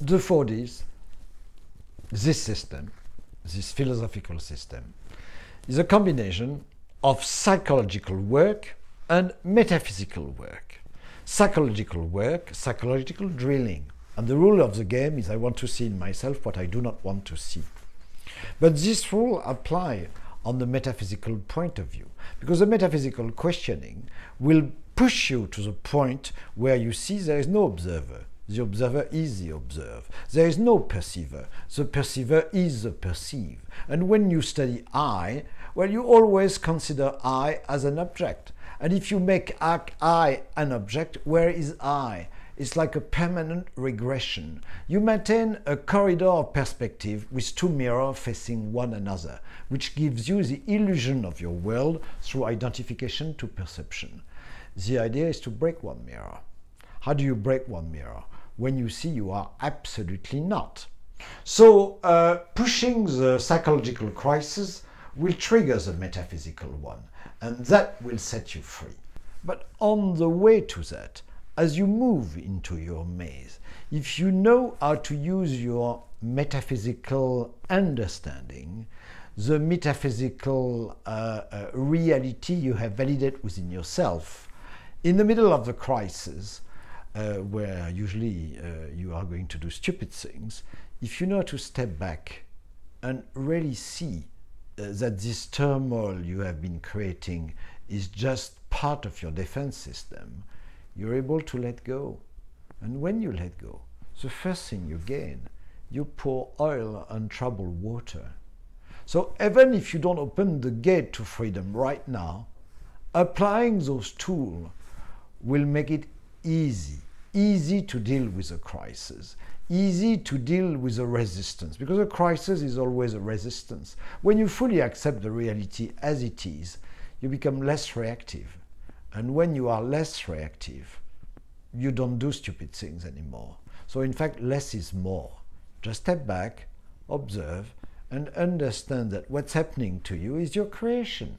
The 40s, this system, this philosophical system, is a combination of psychological work and metaphysical work. Psychological work, psychological drilling. And the rule of the game is I want to see in myself what I do not want to see. But this rule applies on the metaphysical point of view. Because the metaphysical questioning will push you to the point where you see there is no observer. The observer is the observed. There is no perceiver. The perceiver is the perceived. And when you study I, well, you always consider I as an object. And if you make I an object, where is I? is like a permanent regression. You maintain a corridor perspective with two mirrors facing one another, which gives you the illusion of your world through identification to perception. The idea is to break one mirror. How do you break one mirror? When you see you are absolutely not. So, uh, pushing the psychological crisis will trigger the metaphysical one, and that will set you free. But on the way to that, as you move into your maze. If you know how to use your metaphysical understanding, the metaphysical uh, uh, reality you have validated within yourself, in the middle of the crisis, uh, where usually uh, you are going to do stupid things, if you know how to step back and really see uh, that this turmoil you have been creating is just part of your defense system, you're able to let go. And when you let go, the first thing you gain, you pour oil on troubled water. So even if you don't open the gate to freedom right now, applying those tools will make it easy, easy to deal with a crisis, easy to deal with a resistance, because a crisis is always a resistance. When you fully accept the reality as it is, you become less reactive and when you are less reactive, you don't do stupid things anymore. So, in fact, less is more. Just step back, observe, and understand that what's happening to you is your creation.